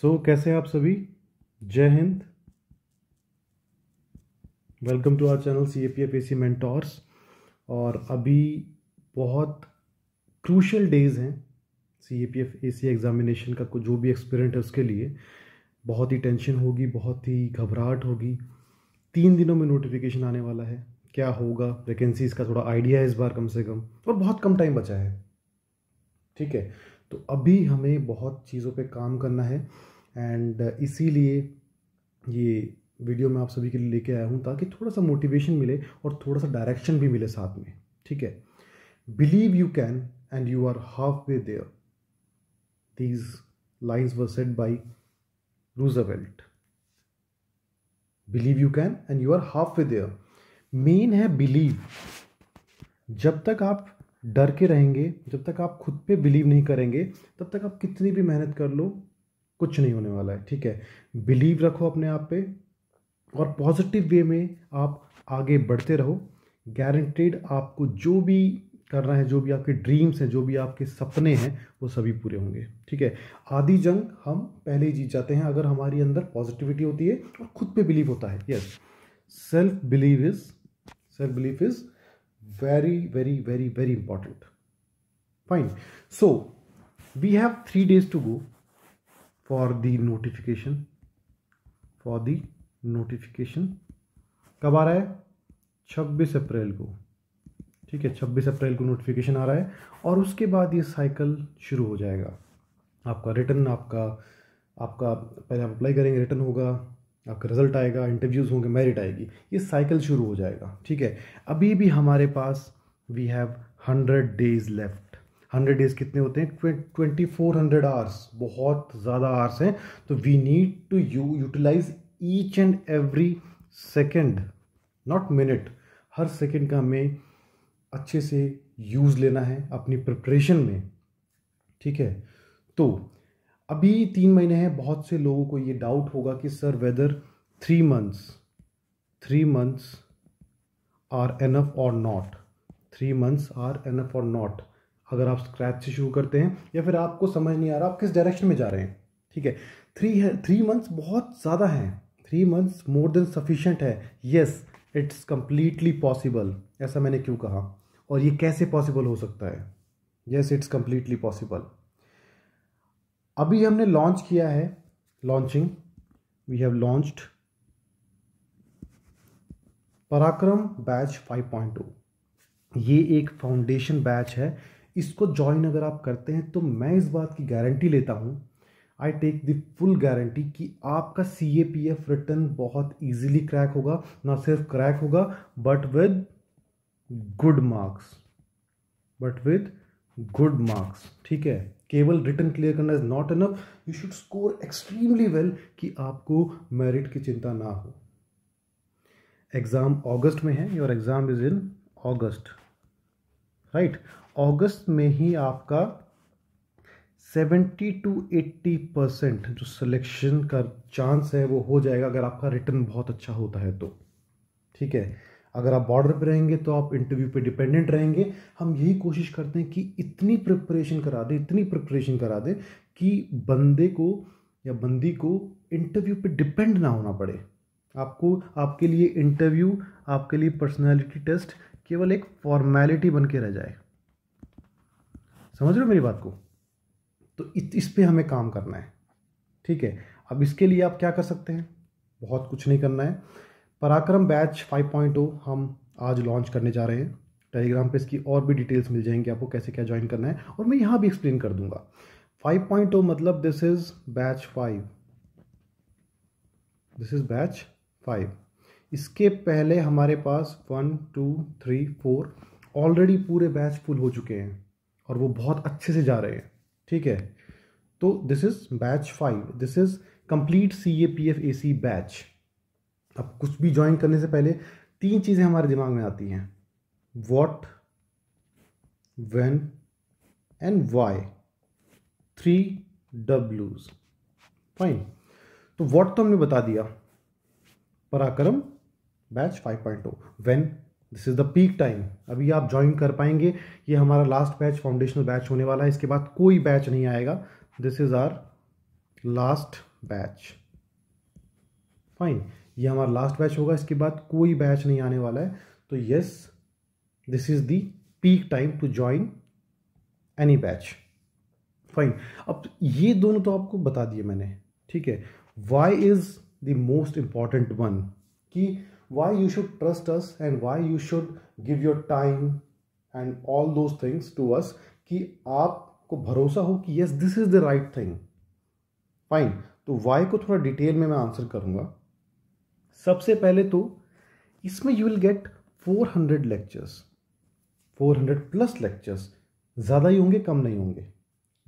सो so, कैसे हैं आप सभी जय हिंद welcome to our channel C A P F A C mentors और अभी बहुत क्रूशल डेज हैं C A P F A C examination का जो भी एक्सपेरिमेंट है उसके लिए बहुत ही टेंशन होगी बहुत ही घबराहट होगी तीन दिनों में नोटिफिकेशन आने वाला है क्या होगा वैकेंसीज का थोड़ा आइडिया है इस बार कम से कम और बहुत कम टाइम बचा है ठीक है तो अभी हमें बहुत चीज़ों पे काम करना है एंड इसीलिए ये वीडियो मैं आप सभी के लिए लेके आया हूँ ताकि थोड़ा सा मोटिवेशन मिले और थोड़ा सा डायरेक्शन भी मिले साथ में ठीक है believe you can and you are halfway there these lines were said by Roosevelt believe you can and you are halfway there main है बिलीव जब तक आप डर के रहेंगे जब तक आप खुद पे बिलीव नहीं करेंगे तब तक आप कितनी भी मेहनत कर लो कुछ नहीं होने वाला है ठीक है बिलीव रखो अपने आप पे और पॉजिटिव वे में आप आगे बढ़ते रहो गारंटेड आपको जो भी करना है जो भी आपके ड्रीम्स हैं जो भी आपके सपने हैं वो सभी पूरे होंगे ठीक है आदि जंग हम पहले ही जीत जाते हैं अगर हमारे अंदर पॉजिटिविटी होती है और खुद पे बिलीव होता है yes self believe is self believe is very very very very important fine so we have three days to go for the notification for the notification कब आ रहा है 26 अप्रैल को ठीक है 26 अप्रैल को नोटिफिकेशन आ रहा है और उसके बाद ये साइकिल शुरू हो जाएगा आपका रिटर्न आपका आपका पहले आप अप्लाई करेंगे रिटर्न होगा आपका रिजल्ट आएगा इंटरव्यूज़ होंगे मेरिट आएगी ये साइकिल शुरू हो जाएगा ठीक है अभी भी हमारे पास we have hundred days left hundred days कितने होते हैं ट्वेंटी फोर हंड्रेड आवर्स बहुत ज़्यादा आवर्स हैं तो we need to you utilise each and every second not minute हर सेकेंड का हमें अच्छे से यूज़ लेना है अपनी प्रिपरेशन में ठीक है तो अभी तीन महीने हैं बहुत से लोगों को ये डाउट होगा कि sir whether three months three months are enough or not three months are enough or not अगर आप स्क्रैच से शुरू करते हैं या फिर आपको समझ नहीं आ रहा आप किस डायरेक्शन में जा रहे हैं ठीक है थ्री है थ्री मंथ्स बहुत ज़्यादा हैं three months more than sufficient है येस इट्स कम्प्लीटली पॉसिबल ऐसा मैंने क्यों कहा और ये कैसे पॉसिबल हो सकता है येस इट्स कम्प्लीटली पॉसिबल अभी हमने लॉन्च किया है launching we have launched Parakram batch 5.0 ये एक फाउंडेशन बैच है इसको ज्वाइन अगर आप करते हैं तो मैं इस बात की गारंटी लेता हूँ I take the full guarantee कि आपका C A P F return बहुत ईजिली क्रैक होगा ना सिर्फ क्रैक होगा but with good marks but with good marks ठीक है केवल रिटर्न क्लियर करना is not enough you should score extremely well कि आपको मेरिट की चिंता ना हो एग्ज़ाम अगस्त में है your exam is in August right अगस्त में ही आपका सेवेंटी टू एट्टी परसेंट जो सिलेक्शन का चांस है वो हो जाएगा अगर आपका रिटर्न बहुत अच्छा होता है तो ठीक है अगर आप बॉर्डर पर रहेंगे तो आप इंटरव्यू पे डिपेंडेंट रहेंगे हम यही कोशिश करते हैं कि इतनी प्रिपरेशन करा दें इतनी प्रिपरेशन करा दें कि बंदे को या बंदी को इंटरव्यू पे डिपेंड ना होना पड़े आपको आपके लिए इंटरव्यू आपके लिए पर्सनैलिटी टेस्ट केवल एक फॉर्मेलिटी बन के रह जाए समझ रहे हो मेरी बात को तो इस पर हमें काम करना है ठीक है अब इसके लिए आप क्या कर सकते हैं बहुत कुछ नहीं करना है पराक्रम बैच 5.0 हम आज लॉन्च करने जा रहे हैं टेलीग्राम पे इसकी और भी डिटेल्स मिल जाएंगी आपको कैसे क्या ज्वाइन करना है और मैं यहाँ भी एक्सप्लेन कर दूंगा 5.0 मतलब this is batch 5 this is batch 5 इसके पहले हमारे पास one two three four already पूरे बैच फुल हो चुके हैं और वो बहुत अच्छे से जा रहे हैं ठीक है तो this is batch five this is complete C A P F A C batch अब कुछ भी ज्वाइन करने से पहले तीन चीज़ें हमारे दिमाग में आती हैं what when and why three डब्ल्यूज फाइन तो वॉट तो हमने बता दिया Parakram batch 5.0 when this is the peak time अभी आप ज्वाइन कर पाएंगे ये हमारा लास्ट बैच फाउंडेशनल बैच होने वाला है इसके बाद कोई बैच नहीं आएगा this is our last batch fine ये हमारा लास्ट बैच होगा इसके बाद कोई बैच नहीं आने वाला है तो yes this is the peak time to join any batch fine अब ये दोनों तो आपको बता दिए मैंने ठीक है why is the most important one कि why you should trust us and why you should give your time and all those things to us कि आपको भरोसा हो कि yes this is the right thing fine तो why को थोड़ा detail में मैं आंसर करूंगा सबसे पहले तो इसमें you will get 400 lectures 400 plus lectures ज़्यादा ही होंगे कम नहीं होंगे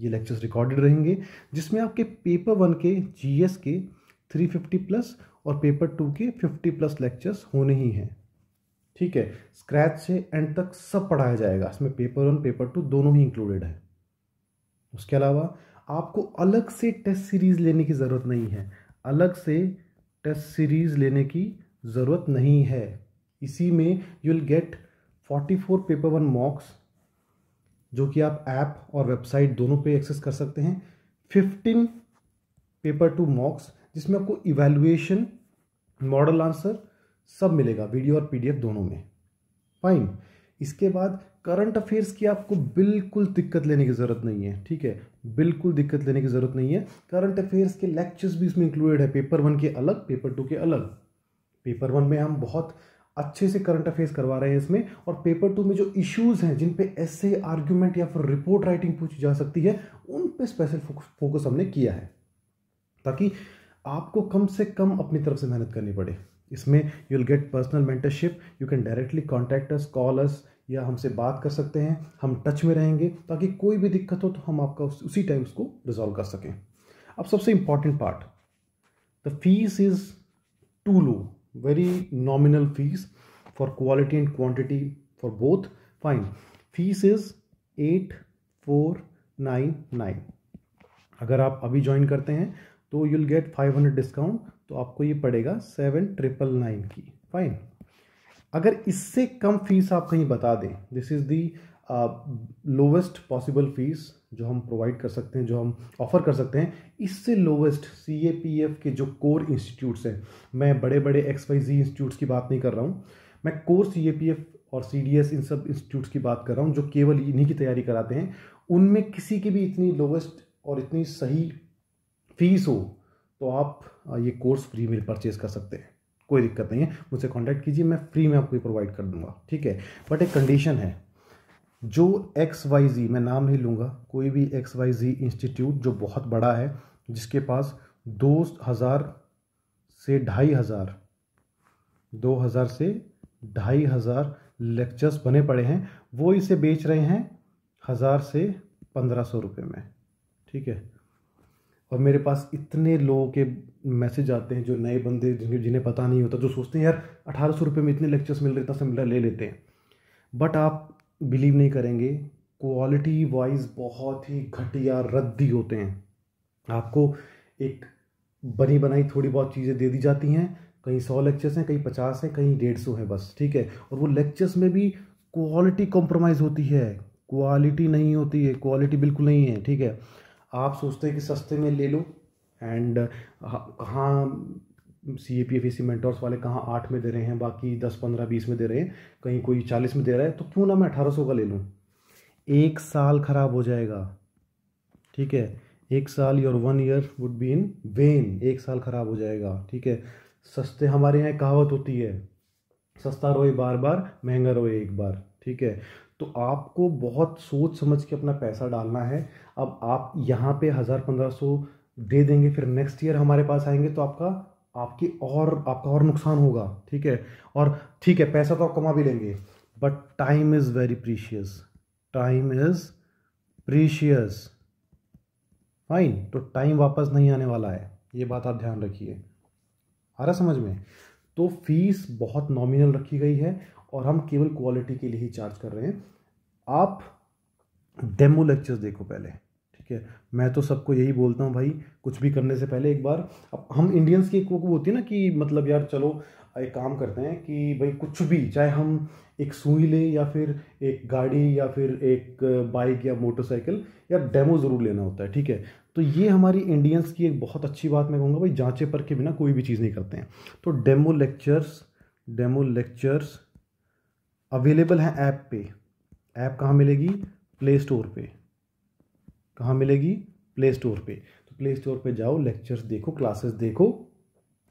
ये लेक्चर्स रिकॉर्डेड रहेंगे जिसमें आपके पेपर वन के जीएस के 350 प्लस और पेपर टू के 50 प्लस लेक्चर्स होने ही हैं ठीक है स्क्रैच से एंड तक सब पढ़ाया जाएगा इसमें पेपर वन पेपर टू दोनों ही इंक्लूडेड है उसके अलावा आपको अलग से टेस्ट सीरीज़ लेने की ज़रूरत नहीं है अलग से टेस्ट सीरीज़ लेने की ज़रूरत नहीं है इसी में you will get 44 paper one mocks जो कि आप ऐप और वेबसाइट दोनों पे एक्सेस कर सकते हैं 15 पेपर टू मॉक्स जिसमें आपको इवेल्युएशन मॉडल आंसर सब मिलेगा वीडियो और पीडीएफ दोनों में फाइन इसके बाद करंट अफेयर्स की आपको बिल्कुल दिक्कत लेने की ज़रूरत नहीं है ठीक है बिल्कुल दिक्कत लेने की ज़रूरत नहीं है करंट अफेयर्स के लेक्चर्स भी इसमें इंक्लूडेड है पेपर वन के अलग पेपर टू के अलग पेपर वन में हम बहुत अच्छे से करंट अफेयर्स करवा रहे हैं इसमें और पेपर टू में जो इश्यूज़ हैं जिन पे ऐसे आर्ग्यूमेंट या फिर रिपोर्ट राइटिंग पूछी जा सकती है उन पे स्पेशल फोकस हमने किया है ताकि आपको कम से कम अपनी तरफ से मेहनत करनी पड़े इसमें you will get personal mentorship you can directly contact us call us या हमसे बात कर सकते हैं हम टच में रहेंगे ताकि कोई भी दिक्कत हो तो हम आपका उस, उसी टाइम उसको रिजॉल्व कर सकें अब सबसे important part the fees is too low very nominal fees for quality and quantity for both fine fees is at four nine nine अगर आप अभी ज्वाइन करते हैं तो you'll get five hundred discount तो आपको ये पड़ेगा सेवन ट्रिपल नाइन की फाइन अगर इससे कम फीस आप कहीं बता दें this is the lowest possible fees जो हम प्रोवाइड कर सकते हैं जो हम ऑफ़र कर सकते हैं इससे lowest C A P F के जो कोर इंस्टीट्यूट्स हैं मैं बड़े बड़े एक्स वाई जी इंस्टीट्यूट्स की बात नहीं कर रहा हूँ मैं core C A P F और सी डी एस इन सब इंस्टीट्यूट्स की बात कर रहा हूँ जो केवल इन्हीं की तैयारी कराते हैं उनमें किसी की भी इतनी लोवेस्ट और इतनी सही फीस हो तो आप ये कोर्स फ्री में परचेज कर सकते हैं कोई दिक्कत नहीं है मुझसे कॉन्टैक्ट कीजिए मैं फ्री में आपको ये प्रोवाइड कर दूंगा ठीक है बट एक कंडीशन है जो एक्स वाई जी मैं नाम नहीं लूँगा कोई भी एक्स वाई जी इंस्टीट्यूट जो बहुत बड़ा है जिसके पास दो हज़ार से ढाई हज़ार दो हज़ार से ढाई हज़ार लेक्चर्स बने पड़े हैं वो इसे बेच रहे हैं हज़ार से पंद्रह सौ रुपये में ठीक है और मेरे पास इतने लोगों के मैसेज आते हैं जो नए बंदे जिनके जिन्हें पता नहीं होता जो सोचते हैं यार अठारह सौ रुपये में इतने लेक्चर्स मिल रहे इतना सिमिलर ले लेते हैं बट आप बिलीव नहीं करेंगे क्वालिटी वाइज बहुत ही घटिया रद्दी होते हैं आपको एक बनी बनाई थोड़ी बहुत चीज़ें दे दी जाती हैं कहीं सौ लेक्चर्स हैं कहीं पचास हैं कहीं डेढ़ सौ हैं बस ठीक है और वो लेक्चर्स में भी क्वालिटी कॉम्प्रोमाइज़ होती है क्वालिटी नहीं होती है क्वालिटी बिल्कुल नहीं है ठीक है आप सोचते हैं कि सस्ते में ले लो एंड कहाँ C A P F C mentors वाले कहाँ आठ में दे रहे हैं बाकी दस पंद्रह बीस में दे रहे हैं कहीं कोई चालीस में दे रहा है तो क्यों ना मैं अठारह सौ का ले लूँ एक साल ख़राब हो जाएगा ठीक है एक साल your one year would be in vain एक साल ख़राब हो जाएगा ठीक है सस्ते हमारे यहाँ कहावत होती है सस्ता रोए बार बार महंगा रोए एक बार ठीक है तो आपको बहुत सोच समझ के अपना पैसा डालना है अब आप यहाँ पे हज़ार पंद्रह सौ दे देंगे फिर नेक्स्ट ईयर हमारे पास आएंगे तो आपका आपकी और आपका और नुकसान होगा ठीक है और ठीक है पैसा तो आप कमा भी लेंगे but time is very precious time is precious fine तो टाइम वापस नहीं आने वाला है ये बात आप ध्यान रखिए आ रहा समझ में तो फीस बहुत नॉमिनल रखी गई है और हम केवल क्वालिटी के लिए ही चार्ज कर रहे हैं आप डेमो लेक्चर्स देखो पहले ठीक है मैं तो सबको यही बोलता हूँ भाई कुछ भी करने से पहले एक बार अब हम इंडियंस की एक वो होती है ना कि मतलब यार चलो एक काम करते हैं कि भाई कुछ भी चाहे हम एक सुई लें या फिर एक गाड़ी या फिर एक बाइक या मोटरसाइकिल या डेमो ज़रूर लेना होता है ठीक है तो ये हमारी इंडियंस की एक बहुत अच्छी बात मैं कहूँगा भाई जाँचे पर के बिना कोई भी चीज़ नहीं करते हैं तो demo lectures demo lectures available हैं ऐप पे ऐप कहाँ मिलेगी प्ले स्टोर पे कहाँ मिलेगी प्ले स्टोर पे तो प्ले स्टोर पे जाओ लेक्चर्स देखो क्लासेस देखो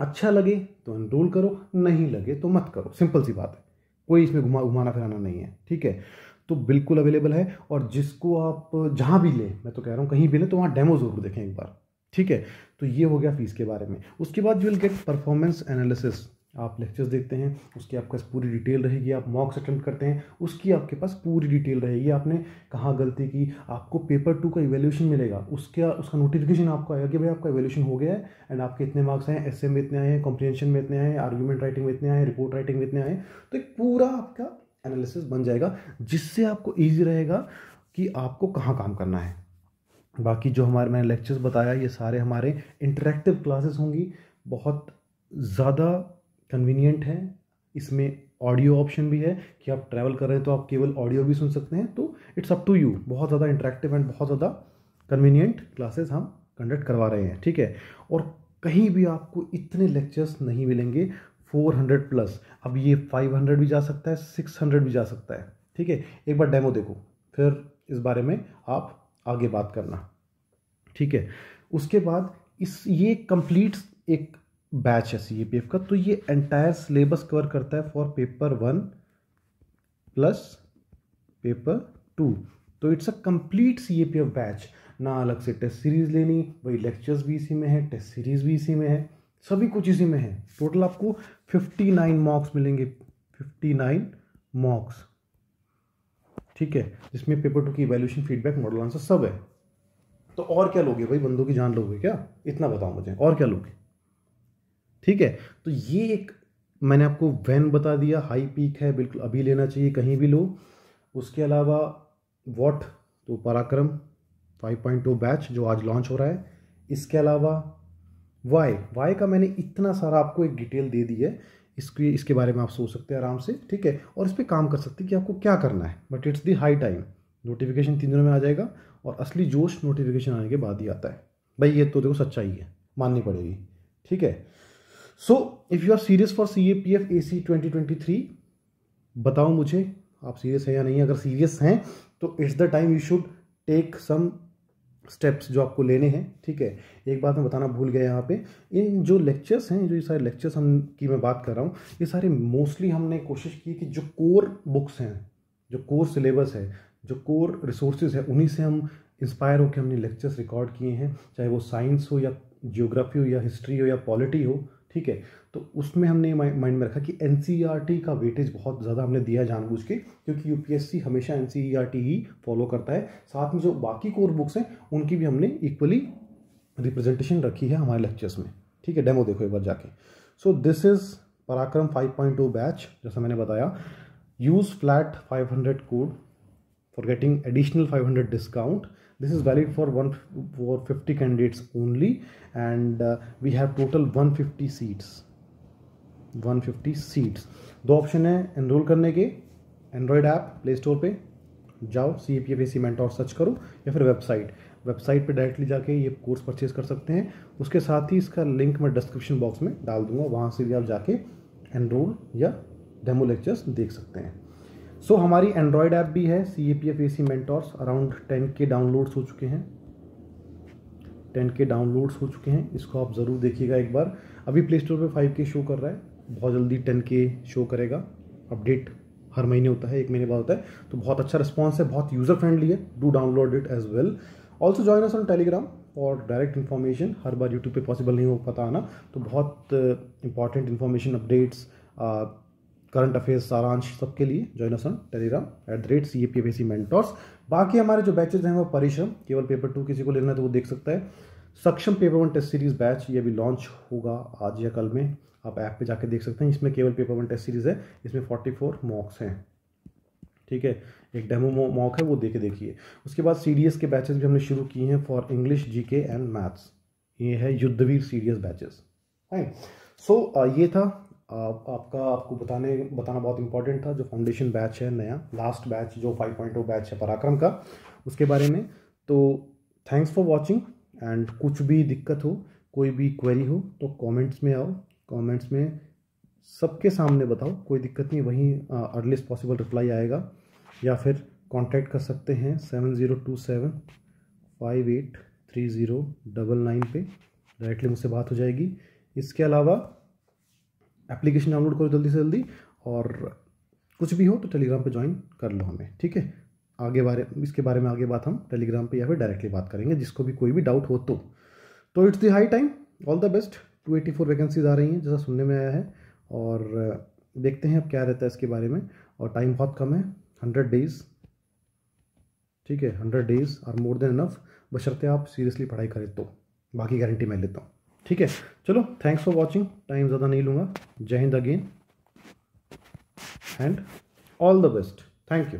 अच्छा लगे तो एनरोल करो नहीं लगे तो मत करो सिंपल सी बात है कोई इसमें घुमा घुमाना फिराना नहीं है ठीक है तो बिल्कुल अवेलेबल है और जिसको आप जहाँ भी लें मैं तो कह रहा हूँ कहीं भी लें तो वहाँ डेमो ज़रूर देखें एक बार ठीक है तो ये हो गया फीस के बारे में उसके बाद you will get performance analysis आप लेक्चर्स देखते हैं उसकी आपके पास पूरी डिटेल रहेगी आप मॉक्स अटेम्प्ट करते हैं उसकी आपके पास पूरी डिटेल रहेगी आपने कहाँ गलती की आपको पेपर टू का इवेल्यूशन मिलेगा उसका उसका नोटिफिकेशन आपको आएगा कि भाई आपका इवेल्यूशन हो गया है एंड आपके इतने मार्क्स आए एस में इतने आए हैं कॉम्प्रीहेंशन में इतने आए हैं आर्ग्यूमेंट राइटिंग में इतने आए रिपोर्ट राइटिंग में इतने आए तो एक पूरा आपका एनालिसिस बन जाएगा जिससे आपको ईजी रहेगा कि आपको कहाँ काम करना है बाकी जो हमारे मैंने लेक्चर्स बताया ये सारे हमारे इंटरेक्टिव क्लासेस होंगी बहुत ज़्यादा कन्वीनियंट है इसमें ऑडियो ऑप्शन भी है कि आप ट्रैवल कर रहे हैं तो आप केवल ऑडियो भी सुन सकते हैं तो इट्स अप टू यू बहुत ज़्यादा इंटरेक्टिव एंड बहुत ज़्यादा कन्वीनियंट क्लासेस हम कंडक्ट करवा रहे हैं ठीक है और कहीं भी आपको इतने लेक्चर्स नहीं मिलेंगे 400 प्लस अब ये 500 भी जा सकता है 600 भी जा सकता है ठीक है एक बार डेमो देखो फिर इस बारे में आप आगे बात करना ठीक है उसके बाद इस ये कंप्लीट एक बैच है सी का तो ये एंटायर सिलेबस कवर करता है for paper one plus paper two तो it's a complete C A P F batch ना अलग से टेस्ट सीरीज लेनी वही लेक्चर्स भी इसी में है टेस्ट सीरीज भी इसी में है सभी कुछ इसी में है टोटल आपको फिफ्टी नाइन मॉक्स मिलेंगे फिफ्टी नाइन मॉक्स ठीक है जिसमें पेपर टू की इवेल्यूशन फीडबैक मॉडल आंसर सब है तो और क्या लोगे भाई बंदों की जान लोगे क्या इतना बताओ मुझे और क्या लोगे ठीक है तो ये एक मैंने आपको वैन बता दिया हाई पीक है बिल्कुल अभी लेना चाहिए कहीं भी लो उसके अलावा वॉट तो पराक्रम 5.2 बैच जो आज लॉन्च हो रहा है इसके अलावा वाई वाई का मैंने इतना सारा आपको एक डिटेल दे दी है इसके इसके बारे में आप सोच सकते हैं आराम से ठीक है और इस पर काम कर सकते हैं कि आपको क्या करना है but it's the high time notification तीन दिनों में आ जाएगा और असली जोश नोटिफिकेशन आने के बाद ही आता है भाई ये तो देखो सच्चाई है माननी पड़ेगी ठीक है so if you are serious for C A P F A C twenty twenty three बताओ मुझे आप सीरियस हैं या नहीं अगर सीरियस हैं तो it's the time you should take some steps जो आपको लेने हैं ठीक है एक बात मैं बताना भूल गया यहाँ पे इन जो लेक्चर्स हैं जो ये सारे लेक्चर्स हम की मैं बात कर रहा हूँ ये सारे मोस्टली हमने कोशिश की कि जो कोर बुक्स हैं जो कोर सिलेबस है जो कोर रिसोर्सेज है उन्हीं से हम इंस्पायर होकर हमने लेक्चर्स रिकॉर्ड किए हैं चाहे वो साइंस हो या जियोग्राफी हो या हिस्ट्री हो या पॉलिटी हो ठीक है तो उसमें हमने माइंड में रखा कि एन e का वेटेज बहुत ज़्यादा हमने दिया जानबूझ के क्योंकि यूपीएससी हमेशा एन e ही फॉलो करता है साथ में जो बाकी कोर बुक्स हैं उनकी भी हमने इक्वली रिप्रेजेंटेशन रखी है हमारे लेक्चर्स में ठीक है डेमो देखो एक बार जाके सो दिस इज़ पराक्रम 5.2 बैच जैसा मैंने बताया use flat 500 code for getting additional 500 discount this is valid for one for 50 candidates only and uh, we have total 150 seats 150 seats दो ऑप्शन हैं एनरोल करने के एंड्रॉयड ऐप प्ले स्टोर पे जाओ C A P F A C mentor search करो या फिर website website पे डायरेक्टली जाके ये कोर्स परचेज कर सकते हैं उसके साथ ही इसका लिंक मैं डिस्क्रिप्शन बॉक्स में डाल दूंगा वहाँ से भी आप जाके एनरोल या डेमो लेक्चर्स देख सकते हैं सो so, हमारी एंड्रॉयड ऐप भी है C A P F A C mentors around ten K downloads हो चुके हैं टेन के डाउनलोड्स हो चुके हैं इसको आप ज़रूर देखिएगा एक बार अभी प्ले स्टोर पर फाइव के शो कर रहा है बहुत जल्दी टेन के शो करेगा अपडेट हर महीने होता है एक महीने बाद होता है तो बहुत अच्छा रिस्पॉन्स है बहुत यूज़र फ्रेंडली है do download it as well also join us on Telegram और डायरेक्ट इन्फॉर्मेशन हर बार यूट्यूब पे पॉसिबल नहीं हो पता आना तो बहुत important information updates current affair सारांश सबके लिए join us on Telegram at the rate C A P F C बाकी हमारे जो बैचेज हैं वो परिश्रम केवल पेपर टू किसी को लेना है तो वो देख सकता है Saksham paper one test series batch ये भी लॉन्च होगा आज या कल में आप ऐप पे जाके देख सकते हैं इसमें केवल पेपर वन टेस्ट सीरीज़ है इसमें फोर्टी फोर मॉक्स हैं ठीक है एक डेमो मॉक है वो देखे देखिए उसके बाद सी डी एस के बैचेज भी हमने शुरू किए हैं फॉर इंग्लिश जी के एंड मैथ्स ये है युद्धवीर एस बैचेस है सो ये था आप, आपका आपको बताने बताना बहुत इंपॉर्टेंट था जो फाउंडेशन बैच है नया लास्ट बैच जो फाइव 5.0 बैच है पराक्रम का उसके बारे में तो थैंक्स फॉर वॉचिंग एंड कुछ भी दिक्कत हो कोई भी क्वेरी हो तो कॉमेंट्स में आओ कॉमेंट्स में सबके सामने बताओ कोई दिक्कत नहीं वहीं अर्लीस्ट पॉसिबल रिप्लाई आएगा या फिर कॉन्टैक्ट कर सकते हैं seven zero two seven five eight three zero double nine पे डायरेक्टली मुझसे बात हो जाएगी इसके अलावा एप्लीकेशन डाउनलोड करो जल्दी से जल्दी और कुछ भी हो तो टेलीग्राम पे ज्वाइन कर लो हमें ठीक है आगे बारे इसके बारे में आगे बात हम टेलीग्राम पे या फिर डायरेक्टली बात करेंगे जिसको भी कोई भी डाउट हो तो तो it's the high time all the best two eighty four vacancies आ रही हैं जैसा सुनने में आया है और देखते हैं अब क्या रहता है इसके बारे में और टाइम बहुत कम है हंड्रेड डेज ठीक है hundred days are more than enough बशर्ते आप सीरियसली पढ़ाई करें तो बाकी गारंटी मैं लेता हूँ ठीक है चलो थैंक्स फॉर वॉचिंग टाइम ज़्यादा नहीं लूँगा जय हिंद again and all the best thank you